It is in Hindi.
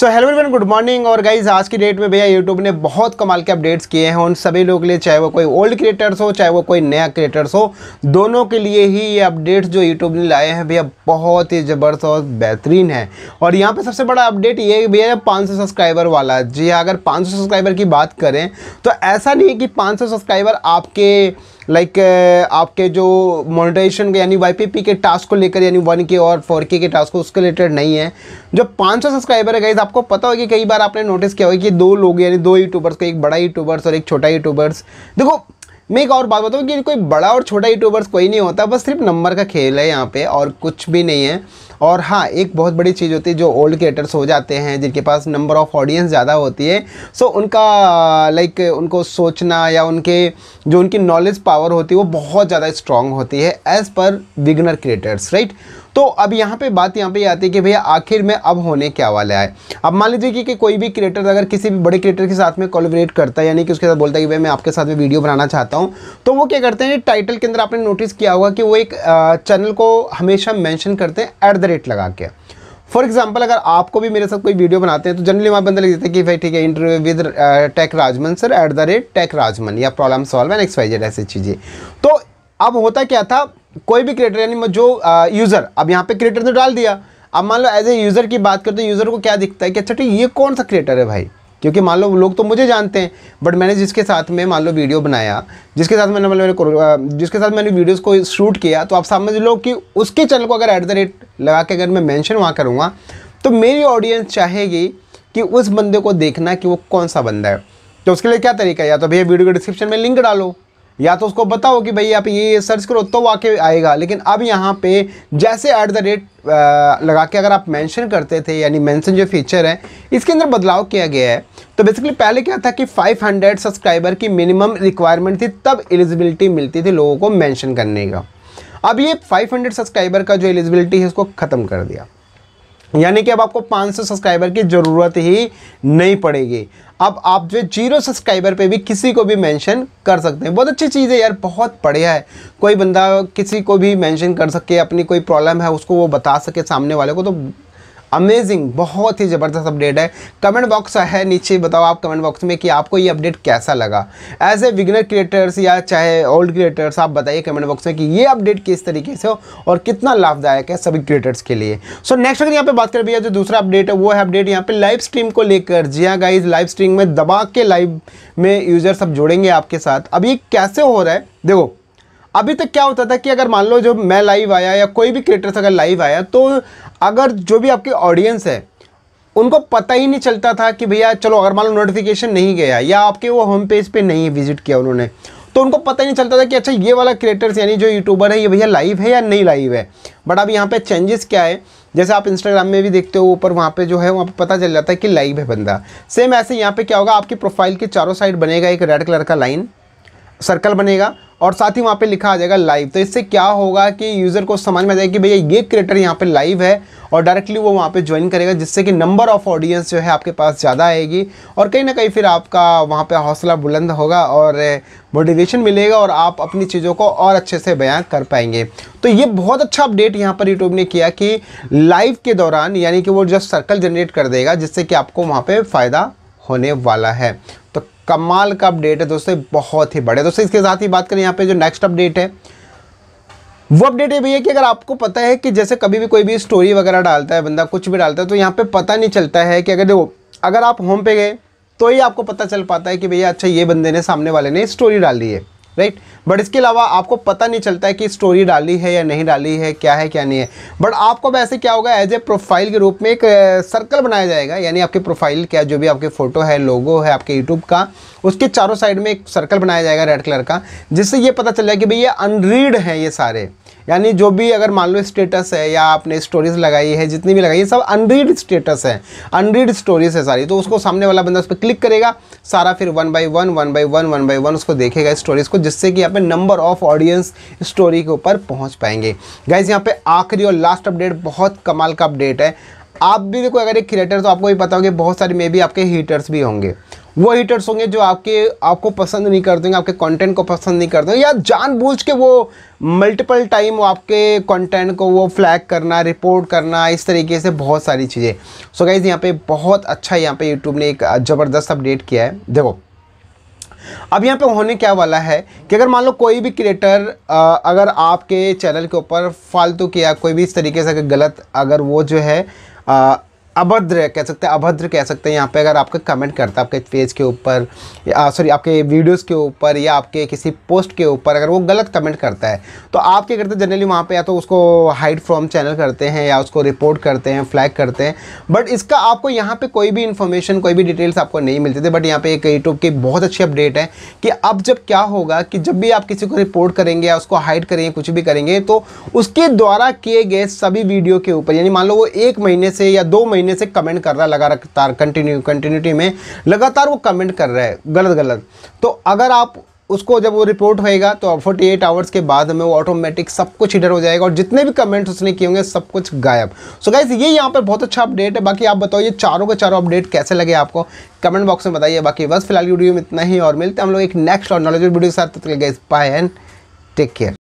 सो हेलो एवरीवन गुड मॉर्निंग और गाइज आज की डेट में भैया यूट्यूब ने बहुत कमाल के अपडेट्स किए हैं उन सभी लोगों के लिए चाहे वो कोई ओल्ड क्रिएटर्स हो चाहे वो कोई नया क्रिएटर्स हो दोनों के लिए ही ये अपडेट्स जो यूट्यूब ने लाए हैं भैया बहुत ही ज़बरदस्त और बेहतरीन है और यहाँ पर सबसे बड़ा अपडेट ये भैया पाँच सब्सक्राइबर वाला जी हाँ, अगर पाँच सब्सक्राइबर की बात करें तो ऐसा नहीं है कि पाँच सब्सक्राइबर आपके लाइक uh, आपके जो मोनिटाइजेशन के यानी वाईपीपी के टास्क को लेकर यानी वन के और फोर के टास्क को उसके रिलेटेड नहीं है जो 500 सब्सक्राइबर है गाइज आपको पता होगा कि कई बार आपने नोटिस किया होगा कि दो लोग यानी दो यूट्यूबर्स को एक बड़ा यूट्यूबर्स और एक छोटा यूट्यूबर्स देखो मैं एक और बात बताऊँ कि कोई बड़ा और छोटा यूट्यूबर्स कोई नहीं होता बस सिर्फ नंबर का खेल है यहाँ पे और कुछ भी नहीं है और हाँ एक बहुत बड़ी चीज़ होती है जो ओल्ड क्रिएटर्स हो जाते हैं जिनके पास नंबर ऑफ़ ऑडियंस ज़्यादा होती है सो उनका लाइक उनको सोचना या उनके जो उनकी नॉलेज पावर होती है वो बहुत ज़्यादा स्ट्रॉन्ग होती है एज़ पर विगनर क्रिएटर्स राइट तो अब यहाँ पे बात यहाँ पे आती है कि भैया आखिर में अब होने क्या वाला है अब मान लीजिए कि, कि कोई भी क्रिएटर अगर किसी भी बड़े क्रिएटर के साथ में कॉलोबरेट करता है यानी कि उसके साथ बोलता है कि भाई मैं आपके साथ में वीडियो बनाना चाहता हूँ तो वो क्या करते हैं टाइटल के अंदर आपने नोटिस किया होगा कि वो एक चैनल को हमेशा मैंशन करते हैं एट लगा के फॉर एग्जाम्पल अगर आपको भी मेरे साथ कोई वीडियो बनाते हैं तो जनरली वहाँ बंदा लिख देते हैं कि भाई ठीक है इंटरव्यू विद टेक राजमन sir at the rate tech राजमन या प्रॉब्लम सॉल्व एंड एक्सवाइजेड ऐसी चीज़ें तो अब होता क्या था कोई भी क्रिएटर यानी जो यूज़र अब यहाँ पे क्रिएटर तो डाल दिया अब मान लो एज ए यूज़र की बात करते तो यूज़र को क्या दिखता है कि अच्छा ठीक ये कौन सा क्रिएटर है भाई क्योंकि मान लो लोग तो मुझे जानते हैं बट मैंने जिसके साथ में मान लो वीडियो बनाया जिसके साथ मैंने मैंने जिसके साथ मैंने वीडियोस को शूट किया तो आप समझ लो कि उसके चैनल को अगर एट द रेट लगा के अगर मैं मैंशन वहाँ करूँगा तो मेरी ऑडियंस चाहेगी कि उस बंदे को देखना कि वो कौन सा बंदा है तो उसके लिए क्या तरीका है या तो भैया वीडियो के डिस्क्रिप्शन में लिंक डालो या तो उसको बताओ कि भाई आप ये सर्च करो तो वाकई आएगा लेकिन अब यहाँ पे जैसे एट द रेट लगा के अगर आप मेंशन करते थे यानी मेंशन जो फीचर है इसके अंदर बदलाव किया गया है तो बेसिकली पहले क्या था कि 500 सब्सक्राइबर की मिनिमम रिक्वायरमेंट थी तब एलिजिबिलिटी मिलती थी लोगों को मैंशन करने का अब ये फाइव सब्सक्राइबर का जो एलिजिबिलिटी है उसको ख़त्म कर दिया यानी कि अब आपको 500 सब्सक्राइबर की ज़रूरत ही नहीं पड़ेगी अब आप जो जीरो सब्सक्राइबर पे भी किसी को भी मेंशन कर सकते हैं बहुत अच्छी चीज़ है यार बहुत बढ़िया है कोई बंदा किसी को भी मेंशन कर सके अपनी कोई प्रॉब्लम है उसको वो बता सके सामने वाले को तो अमेजिंग बहुत ही ज़बरदस्त अपडेट है कमेंट बॉक्स है नीचे बताओ आप कमेंट बॉक्स में कि आपको ये अपडेट कैसा लगा एज ए बिगनर क्रिएटर्स या चाहे ओल्ड क्रिएटर्स आप बताइए कमेंट बॉक्स में कि ये अपडेट किस तरीके से हो और कितना लाभदायक है सभी क्रिएटर्स के लिए सो नेक्स्ट अगर यहाँ पे बात कर भैया जो दूसरा अपडेट है वो है अपडेट यहाँ पर लाइव स्ट्रीम को लेकर जी हाँ गाइज लाइव स्ट्रीम में दबा के लाइव में यूजर सब जोड़ेंगे आपके साथ अब ये कैसे हो रहा है देखो अभी तक क्या होता था कि अगर मान लो जब मैं लाइव आया या कोई भी क्रिएटर्स अगर लाइव आया तो अगर जो भी आपकी ऑडियंस है उनको पता ही नहीं चलता था कि भैया चलो अगर मान लो नोटिफिकेशन नहीं गया या आपके वो होम पेज पे नहीं विजिट किया उन्होंने तो उनको पता ही नहीं चलता था कि अच्छा ये वाला क्रिएटर्स यानी जो यूट्यूबर है ये भैया लाइव है या नहीं लाइव है बट अब यहाँ पे चेंजेस क्या है जैसे आप इंस्टाग्राम में भी देखते हो ऊपर वहाँ पे जो है वहाँ पे पता चल जाता है कि लाइव है बंदा सेम ऐसे यहाँ पे क्या होगा आपकी प्रोफाइल के चारों साइड बनेगा एक रेड कलर का लाइन सर्कल बनेगा और साथ ही वहाँ पे लिखा आ जाएगा लाइव तो इससे क्या होगा कि यूज़र को समझ में आ जाएगा कि भैया ये क्रिएटर यहाँ पे लाइव है और डायरेक्टली वो वहाँ पे ज्वाइन करेगा जिससे कि नंबर ऑफ़ ऑडियंस जो है आपके पास ज़्यादा आएगी और कहीं ना कहीं फिर आपका वहाँ पे हौसला बुलंद होगा और मोटिवेशन मिलेगा और आप अपनी चीज़ों को और अच्छे से बयां कर पाएंगे तो ये बहुत अच्छा अपडेट यहाँ पर यूट्यूब ने किया कि लाइव के दौरान यानी कि वो जस्ट सर्कल जनरेट कर देगा जिससे कि आपको वहाँ पर फ़ायदा होने वाला है कमाल का अपडेट है दोस्तों बहुत ही बढ़िया दोस्तों इसके साथ ही बात करें यहाँ पे जो नेक्स्ट अपडेट है वो अपडेट ये भी है कि अगर आपको पता है कि जैसे कभी भी कोई भी स्टोरी वगैरह डालता है बंदा कुछ भी डालता है तो यहाँ पे पता नहीं चलता है कि अगर देखो अगर आप होम पे गए तो ही आपको पता चल पाता है कि भैया अच्छा ये बंदे ने सामने वाले ने स्टोरी डाल दी है राइट बट इसके अलावा आपको पता नहीं चलता है कि स्टोरी डाली है या नहीं डाली है क्या है क्या नहीं है बट आपको वैसे क्या होगा एज ए प्रोफाइल के रूप में एक सर्कल बनाया जाएगा यानी आपके प्रोफाइल क्या जो भी आपके फ़ोटो है लोगो है आपके यूट्यूब का उसके चारों साइड में एक सर्कल बनाया जाएगा रेड कलर का जिससे ये पता चल जाएगा कि भाई ये अनरीड है ये सारे यानी जो भी अगर मान लो स्टेटस है या आपने स्टोरीज लगाई है जितनी भी लगाई है सब अनरीड स्टेटस है अनरीड स्टोरीज है सारी तो उसको सामने वाला बंदा उस पर क्लिक करेगा सारा फिर one by one one by one one by one उसको देखेगा स्टोरीज को जिससे कि यहाँ पे नंबर ऑफ ऑडियंस स्टोरी के ऊपर पहुँच पाएंगे गाइज यहाँ पे आखिरी और लास्ट अपडेट बहुत कमाल का अपडेट है आप भी देखो अगर एक क्रिएटर तो आपको भी पता होगा बहुत सारे मे भी आपके हीटर्स भी होंगे वो हीटर्स होंगे जो आपके आपको पसंद नहीं करते होंगे आपके कंटेंट को पसंद नहीं करते या जानबूझ के वो मल्टीपल टाइम वो आपके कंटेंट को वो फ्लैग करना रिपोर्ट करना इस तरीके से बहुत सारी चीज़ें सो गाइज़ यहाँ पे बहुत अच्छा यहाँ पे यूट्यूब ने एक ज़बरदस्त अपडेट किया है देखो अब यहाँ पे होने क्या वाला है कि अगर मान लो कोई भी क्रिएटर अगर आपके चैनल के ऊपर फालतू किया कोई भी इस तरीके से गलत अगर वो जो है अभद्र कह सकते हैं अभद्र कह सकते हैं यहाँ पे अगर आपका कमेंट करता है आपके पेज के ऊपर सॉरी आपके वीडियोस के ऊपर या आपके किसी पोस्ट के ऊपर अगर वो गलत कमेंट करता है तो आप क्या करते हैं जनरली वहाँ पे या तो उसको हाइड फ्रॉम चैनल करते हैं या उसको रिपोर्ट करते हैं फ्लैग करते हैं बट इसका आपको यहाँ पर कोई भी इन्फॉर्मेशन कोई भी डिटेल्स आपको नहीं मिलती थी बट यहाँ पर एक यूट्यूब की बहुत अच्छी अपडेट है कि अब जब क्या होगा कि जब भी आप किसी को रिपोर्ट करेंगे या उसको हाइड करेंगे कुछ भी करेंगे तो उसके द्वारा किए गए सभी वीडियो के ऊपर यानी मान लो वो एक महीने से या दो महीने महीने से कमेंट कर रहा है लगातार कंटिन्यू कंटिन्यूटी में लगातार वो कमेंट कर रहा है गलत गलत तो अगर आप उसको जब वो रिपोर्ट होएगा तो 48 एट आवर्स के बाद में वो ऑटोमेटिक सब कुछ हिडर हो जाएगा और जितने भी कमेंट्स उसने किए होंगे सब कुछ गायब सो so गाइज ये यहाँ पर बहुत अच्छा अपडेट है बाकी आप बताओ ये चारों के चारों अपडेट कैसे लगे आपको कमेंट बॉक्स में बताइए बाकी बस फिलहाल वीडियो में इतना ही और मिलते हैं हम लोग एक नेक्स्ट और नॉलेज वीडियो के साथ तो तक guys bye and take care